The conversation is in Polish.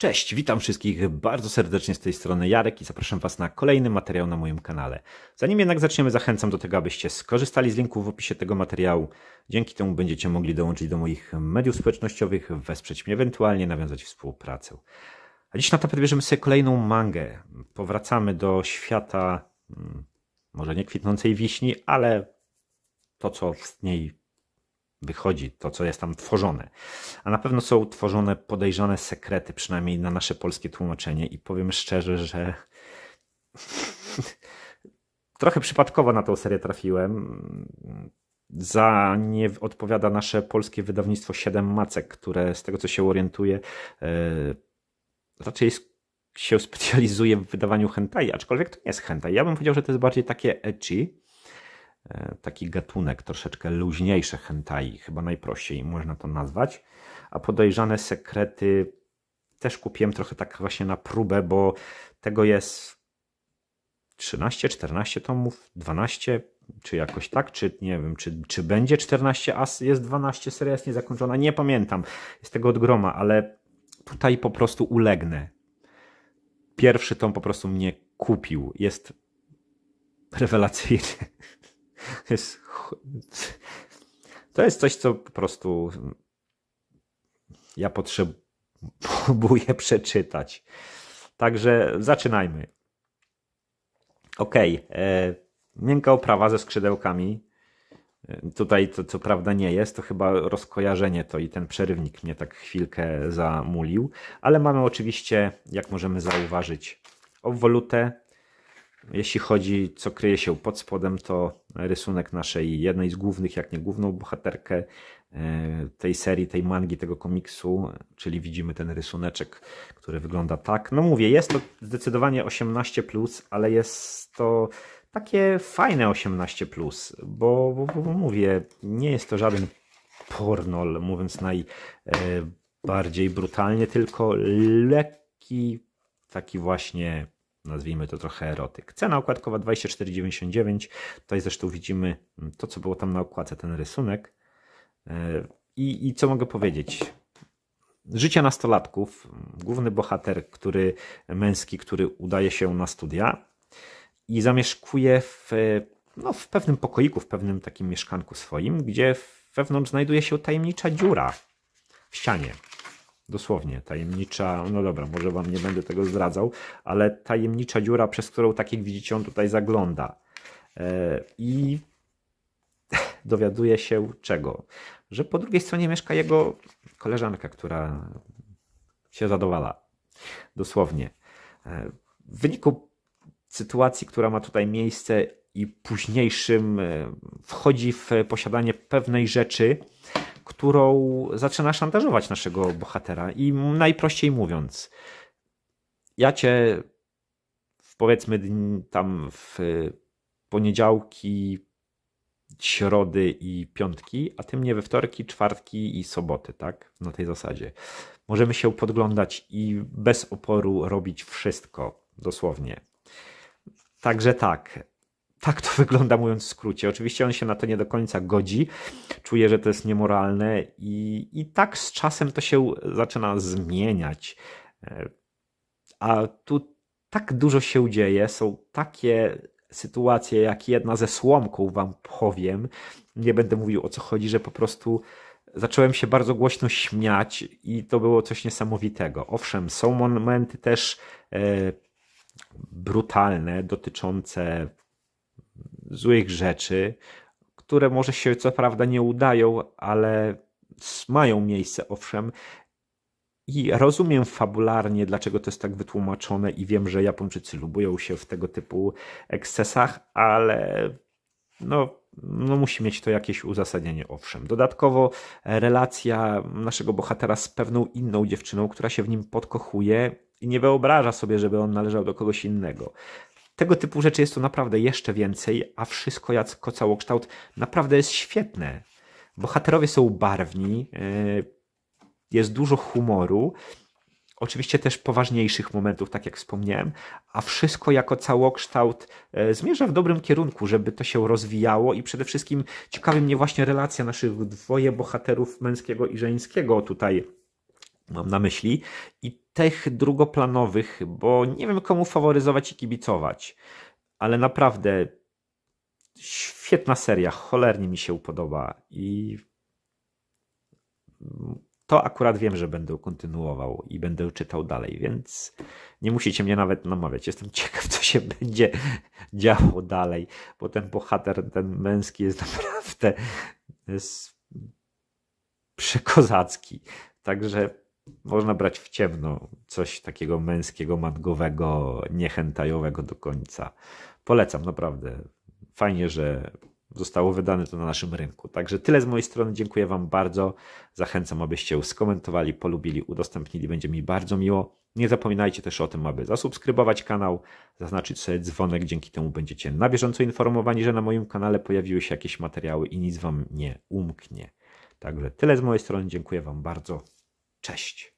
Cześć, witam wszystkich bardzo serdecznie z tej strony Jarek i zapraszam Was na kolejny materiał na moim kanale. Zanim jednak zaczniemy, zachęcam do tego, abyście skorzystali z linku w opisie tego materiału. Dzięki temu będziecie mogli dołączyć do moich mediów społecznościowych, wesprzeć mnie ewentualnie, nawiązać współpracę. A dziś na tapet bierzemy sobie kolejną mangę. Powracamy do świata mm, może nie kwitnącej wiśni, ale to, co z niej wychodzi, to, co jest tam tworzone. A na pewno są tworzone podejrzane sekrety, przynajmniej na nasze polskie tłumaczenie, i powiem szczerze, że trochę przypadkowo na tą serię trafiłem. Za nie odpowiada nasze polskie wydawnictwo Siedem Macek, które z tego co się orientuję, e, raczej jest się specjalizuje w wydawaniu hentai, aczkolwiek to nie jest hentai. Ja bym powiedział, że to jest bardziej takie ecchi, e, taki gatunek troszeczkę luźniejsze hentai, chyba najprościej można to nazwać. A podejrzane sekrety też kupiłem trochę tak właśnie na próbę, bo tego jest 13, 14 tomów, 12, czy jakoś tak, czy nie wiem, czy, czy będzie 14, a jest 12, seria jest niezakończona, nie pamiętam, jest tego od groma, ale tutaj po prostu ulegnę pierwszy tom po prostu mnie kupił. Jest rewelacyjny. Jest... To jest coś, co po prostu ja potrzebuję przeczytać. Także zaczynajmy. Ok, e, miękka oprawa ze skrzydełkami Y, tutaj to co prawda nie jest, to chyba rozkojarzenie to i ten przerywnik mnie tak chwilkę zamulił, ale mamy oczywiście, jak możemy zauważyć, obwolutę. Jeśli chodzi, co kryje się pod spodem, to rysunek naszej jednej z głównych, jak nie główną bohaterkę y, tej serii, tej mangi, tego komiksu, czyli widzimy ten rysuneczek, który wygląda tak. No mówię, jest to zdecydowanie 18+, plus, ale jest to takie fajne 18, plus, bo, bo, bo, mówię, nie jest to żaden pornol, mówiąc najbardziej e, brutalnie, tylko lekki, taki właśnie, nazwijmy to trochę erotyk. Cena okładkowa 24,99. Tutaj zresztą widzimy to, co było tam na okładce, ten rysunek. E, I, i co mogę powiedzieć? Życie nastolatków, główny bohater, który męski, który udaje się na studia, i zamieszkuje w, no, w pewnym pokoiku, w pewnym takim mieszkanku swoim, gdzie wewnątrz znajduje się tajemnicza dziura w ścianie. Dosłownie, tajemnicza, no dobra, może wam nie będę tego zdradzał, ale tajemnicza dziura, przez którą, tak jak widzicie, on tutaj zagląda. E, I dowiaduje się czego? Że po drugiej stronie mieszka jego koleżanka, która się zadowala. Dosłownie. E, w wyniku sytuacji, która ma tutaj miejsce i późniejszym e, wchodzi w posiadanie pewnej rzeczy, którą zaczyna szantażować naszego bohatera. I najprościej mówiąc, ja cię powiedzmy tam w poniedziałki, środy i piątki, a ty mnie we wtorki, czwartki i soboty, tak? Na tej zasadzie. Możemy się podglądać i bez oporu robić wszystko, dosłownie. Także tak. Tak to wygląda, mówiąc w skrócie. Oczywiście on się na to nie do końca godzi, czuje, że to jest niemoralne, i, i tak z czasem to się zaczyna zmieniać. E, a tu tak dużo się dzieje, są takie sytuacje, jak jedna ze słomką wam powiem. Nie będę mówił o co chodzi, że po prostu zacząłem się bardzo głośno śmiać i to było coś niesamowitego. Owszem, są momenty też. Yy, brutalne, dotyczące złych rzeczy, które może się co prawda nie udają, ale mają miejsce, owszem. I rozumiem fabularnie, dlaczego to jest tak wytłumaczone, i wiem, że Japończycy lubią się w tego typu ekscesach, ale no, no musi mieć to jakieś uzasadnienie, owszem. Dodatkowo e, relacja naszego bohatera z pewną inną dziewczyną, która się w nim podkochuje, i nie wyobraża sobie, żeby on należał do kogoś innego. Tego typu rzeczy jest tu naprawdę jeszcze więcej, a wszystko jako całokształt naprawdę jest świetne. Bohaterowie są barwni, y, jest dużo humoru, oczywiście też poważniejszych momentów, tak jak wspomniałem, a wszystko jako całokształt y, zmierza w dobrym kierunku, żeby to się rozwijało i przede wszystkim ciekawi mnie właśnie relacja naszych dwoje bohaterów męskiego i żeńskiego tutaj mam na myśli, i tych drugoplanowych, bo nie wiem komu faworyzować i kibicować, ale naprawdę świetna seria, cholernie mi się podoba i to akurat wiem, że będę kontynuował i będę czytał dalej, więc nie musicie mnie nawet namawiać. Jestem ciekaw, co się będzie działo dalej, bo ten bohater, ten męski jest naprawdę jest przekozacki. Także można brać w ciemno coś takiego męskiego, mangowego, niechętajowego do końca. Polecam, naprawdę. Fajnie, że zostało wydane to na naszym rynku. Także tyle z mojej strony. Dziękuję Wam bardzo. Zachęcam, abyście skomentowali, polubili, udostępnili. Będzie mi bardzo miło. Nie zapominajcie też o tym, aby zasubskrybować kanał, zaznaczyć sobie dzwonek. Dzięki temu będziecie na bieżąco informowani, że na moim kanale pojawiły się jakieś materiały i nic Wam nie umknie. Także tyle z mojej strony. Dziękuję Wam bardzo. Cześć.